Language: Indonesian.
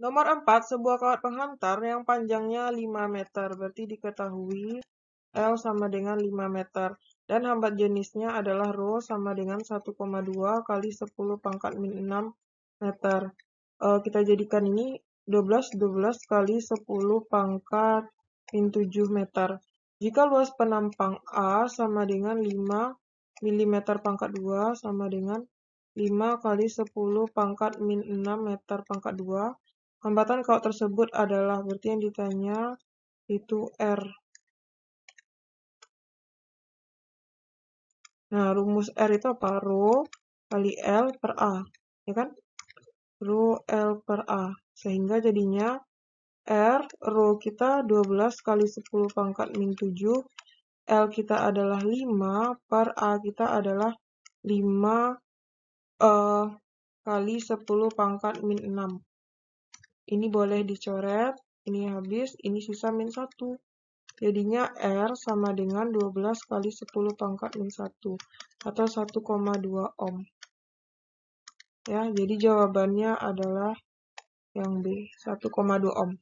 Nomor 4, sebuah kawat penghantar yang panjangnya 5 meter, berarti diketahui L sama dengan 5 meter. Dan hambat jenisnya adalah Rho sama dengan 1,2 kali 10 pangkat min 6 meter. E, kita jadikan ini 12, 12 kali 10 pangkat min 7 meter. Jika luas penampang A sama dengan 5 mm pangkat 2 sama dengan 5 kali 10 pangkat min 6 meter pangkat 2, Hambatan kalau tersebut adalah berarti yang ditanya itu R. Nah, rumus R itu apa? Rho kali L per A. Ya kan? Rho L per A. Sehingga jadinya R, Rho kita 12 kali 10 pangkat min 7. L kita adalah 5, per A kita adalah 5 uh, eh, kali 10 pangkat min 6. Ini boleh dicoret, ini habis, ini sisa min 1. Jadinya R sama dengan 12 kali 10 pangkat min 1 atau 1,2 ohm. Ya, jadi jawabannya adalah yang B, 1,2 ohm.